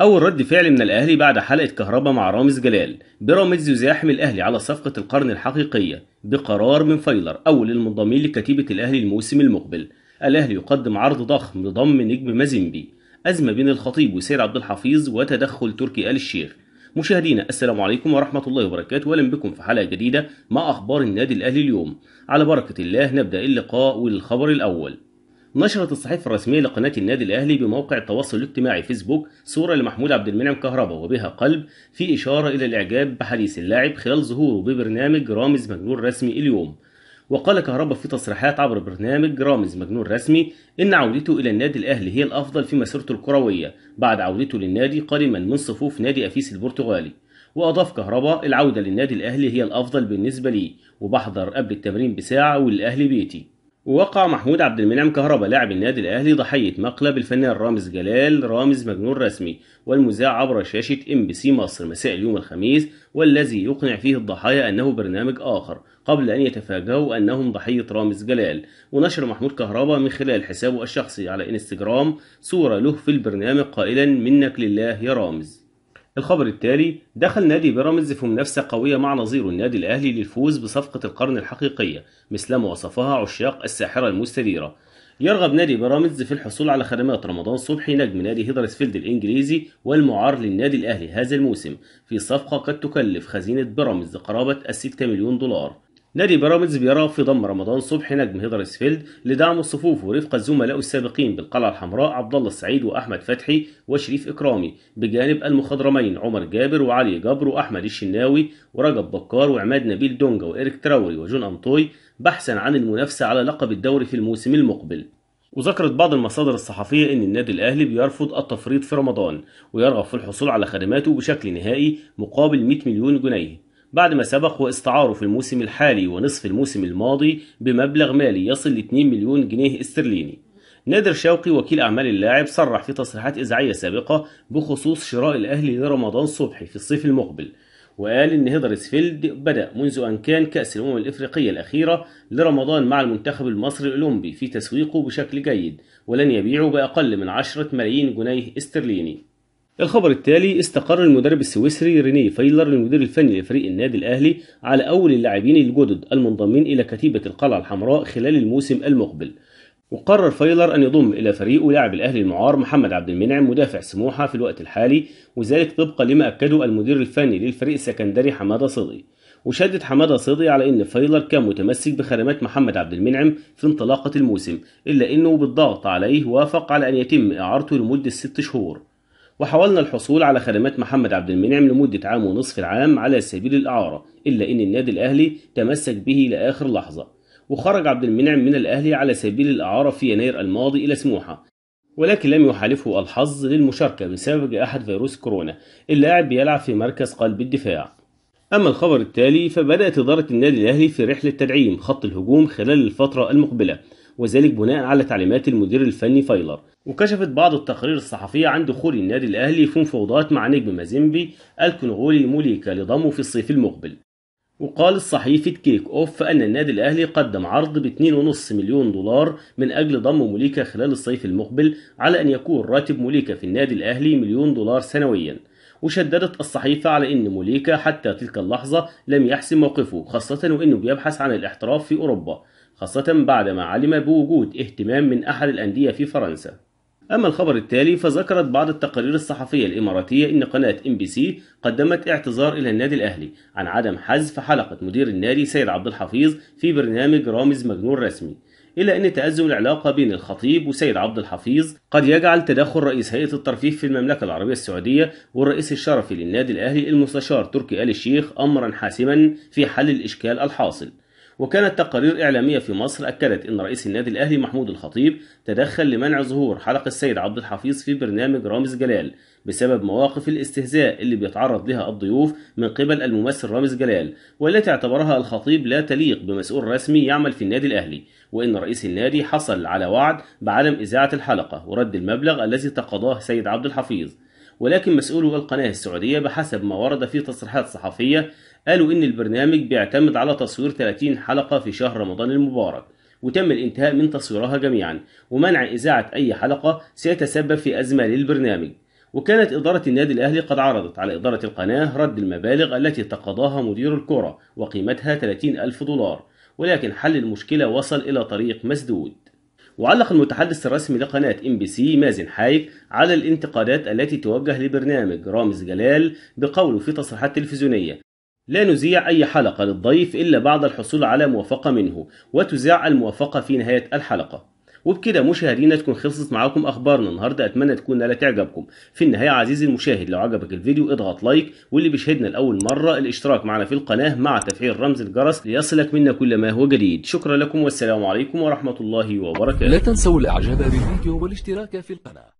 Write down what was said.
أول رد فعل من الأهلي بعد حلقة كهربا مع رامز جلال بيراميدز يزاحم الأهلي على صفقة القرن الحقيقية بقرار من فايلر أول المنضمين لكتيبة الأهلي الموسم المقبل الأهلي يقدم عرض ضخم لضم نجم مازيمبي أزمة بين الخطيب وسيد عبد الحفيظ وتدخل تركي آل الشيخ مشاهدينا السلام عليكم ورحمة الله وبركاته أهلا بكم في حلقة جديدة مع أخبار النادي الأهلي اليوم على بركة الله نبدأ اللقاء والخبر الأول نشرت الصحيفة الرسمية لقناة النادي الأهلي بموقع التواصل الاجتماعي فيسبوك صورة لمحمود عبد المنعم كهربا وبها قلب في إشارة إلى الإعجاب بحديث اللاعب خلال ظهوره ببرنامج رامز مجنون رسمي اليوم وقال كهربا في تصريحات عبر برنامج رامز مجنون رسمي إن عودته إلى النادي الأهلي هي الأفضل في مسيرته الكروية بعد عودته للنادي قادما من صفوف نادي أفيس البرتغالي وأضاف كهربا العودة للنادي الأهلي هي الأفضل بالنسبة لي وبحضر قبل التمرين بساعة والأهلي بيتي ووقع محمود عبد المنعم كهربا لاعب النادي الاهلي ضحيه مقلب الفنان رامز جلال رامز مجنون رسمي والمذاع عبر شاشه ام بي سي مصر مساء اليوم الخميس والذي يقنع فيه الضحايا انه برنامج اخر قبل ان يتفاجئوا انهم ضحيه رامز جلال ونشر محمود كهربا من خلال حسابه الشخصي على انستجرام صوره له في البرنامج قائلا منك لله يا رامز الخبر التالي دخل نادي بيراميدز في منافسة قوية مع نظيره النادي الأهلي للفوز بصفقة القرن الحقيقية مثلما وصفها عشاق الساحرة المستديرة يرغب نادي بيراميدز في الحصول على خدمات رمضان صبحي نجم نادي هيدرسفيلد الإنجليزي والمعار للنادي الأهلي هذا الموسم في صفقة قد تكلف خزينة بيراميدز قرابة الستة مليون دولار نادي بيراميدز بيرى في ضم رمضان صبحي نجم هيدرسفيلد لدعم الصفوف ورفق الزملاء السابقين بالقلعه الحمراء عبد الله السعيد واحمد فتحي وشريف اكرامي بجانب المخضرمين عمر جابر وعلي جبر واحمد الشناوي ورجب بكار وعماد نبيل دونجا وإيريك تراوري وجون أنطوي بحثا عن المنافسه على لقب الدوري في الموسم المقبل. وذكرت بعض المصادر الصحفية أن النادي الأهلي بيرفض التفريط في رمضان ويرغب في الحصول على خدماته بشكل نهائي مقابل 100 مليون جنيه بعد ما سبق واستعاره في الموسم الحالي ونصف الموسم الماضي بمبلغ مالي يصل ل 2 مليون جنيه استرليني نادر شوقي وكيل أعمال اللاعب صرح في تصريحات إذاعية سابقة بخصوص شراء الأهلي لرمضان صبحي في الصيف المقبل وقال إن هيدرسفيلد بدأ منذ أن كان كأس الأمم الإفريقية الأخيرة لرمضان مع المنتخب المصري الأولمبي في تسويقه بشكل جيد ولن يبيعه بأقل من 10 ملايين جنيه استرليني الخبر التالي استقر المدرب السويسري ريني فايلر المدير الفني لفريق النادي الأهلي على أول اللاعبين الجدد المنضمين إلى كتيبة القلعة الحمراء خلال الموسم المقبل وقرر فايلر أن يضم إلى فريقه لاعب الأهلي المعار محمد عبد المنعم مدافع سموحة في الوقت الحالي وذلك طبقا لما أكده المدير الفني للفريق السكندري حمادة صدقي وشدد حمادة صدقي على أن فايلر كان متمسك بخدمات محمد عبد المنعم في انطلاقة الموسم إلا أنه بالضغط عليه وافق على أن يتم إعارته لمدة ست شهور وحاولنا الحصول على خدمات محمد عبد المنعم لمدة عام ونصف العام على سبيل الإعارة إلا أن النادي الأهلي تمسك به لآخر لحظة وخرج عبد المنعم من الأهلي على سبيل الإعارة في يناير الماضي إلى سموحة ولكن لم يحالفه الحظ للمشاركة بسبب جائحة فيروس كورونا اللاعب بيلعب في مركز قلب الدفاع أما الخبر التالي فبدأت إدارة النادي الأهلي في رحلة تدعيم خط الهجوم خلال الفترة المقبلة وذلك بناء على تعليمات المدير الفني فايلر وكشفت بعض التقارير الصحفية عن دخول النادي الأهلي في مفاوضات مع نجم مازيمبي الكونغولي موليكا لضمه في الصيف المقبل وقال الصحيفة كيك أوف أن النادي الأهلي قدم عرض ب 2.5 مليون دولار من أجل ضم موليكا خلال الصيف المقبل على أن يكون راتب موليكا في النادي الأهلي مليون دولار سنوياً وشددت الصحيفة على أن موليكا حتى تلك اللحظة لم يحسم موقفه خاصة وأنه بيبحث عن الاحتراف في أوروبا خاصة بعدما علم بوجود اهتمام من أحد الأندية في فرنسا. أما الخبر التالي فذكرت بعض التقارير الصحفية الإماراتية إن قناة إم بي سي قدمت اعتذار إلى النادي الأهلي عن عدم حذف حلقة مدير النادي سيد عبد الحفيظ في برنامج رامز مجنون رسمي، إلا أن تأزم العلاقة بين الخطيب وسيد عبد الحفيظ قد يجعل تدخل رئيس هيئة الترفيه في المملكة العربية السعودية والرئيس الشرفي للنادي الأهلي المستشار تركي آل الشيخ أمرا حاسما في حل الإشكال الحاصل. وكانت تقارير إعلامية في مصر أكدت أن رئيس النادي الأهلي محمود الخطيب تدخل لمنع ظهور حلقة السيد عبد الحفيظ في برنامج رامز جلال بسبب مواقف الاستهزاء اللي بيتعرض لها الضيوف من قبل الممثل رامز جلال والتي اعتبرها الخطيب لا تليق بمسؤول رسمي يعمل في النادي الأهلي وأن رئيس النادي حصل على وعد بعدم إذاعة الحلقة ورد المبلغ الذي تقاضاه سيد عبد الحفيظ ولكن مسؤول القناة السعودية بحسب ما ورد في تصريحات صحفية قالوا إن البرنامج بيعتمد على تصوير 30 حلقة في شهر رمضان المبارك وتم الانتهاء من تصويرها جميعا ومنع إذاعة أي حلقة سيتسبب في أزمة للبرنامج وكانت إدارة النادي الأهلي قد عرضت على إدارة القناة رد المبالغ التي تقاضاها مدير الكرة وقيمتها 30 ألف دولار ولكن حل المشكلة وصل إلى طريق مسدود وعلق المتحدث الرسمي لقناة ام بي سي مازن حايك على الانتقادات التي توجه لبرنامج رامز جلال بقوله في تصريحات تلفزيونية لا نذيع أي حلقة للضيف إلا بعد الحصول على موافقة منه وتذاع الموافقة في نهاية الحلقة وبكده مشاهدينا تكون خلصت معاكم اخبارنا النهارده اتمنى تكون نالت اعجابكم في النهايه عزيزي المشاهد لو عجبك الفيديو اضغط لايك واللي بيشاهدنا لاول مره الاشتراك معنا في القناه مع تفعيل رمز الجرس ليصلك منا كل ما هو جديد شكرا لكم والسلام عليكم ورحمه الله وبركاته لا تنسوا الاعجاب بالفيديو والاشتراك في القناه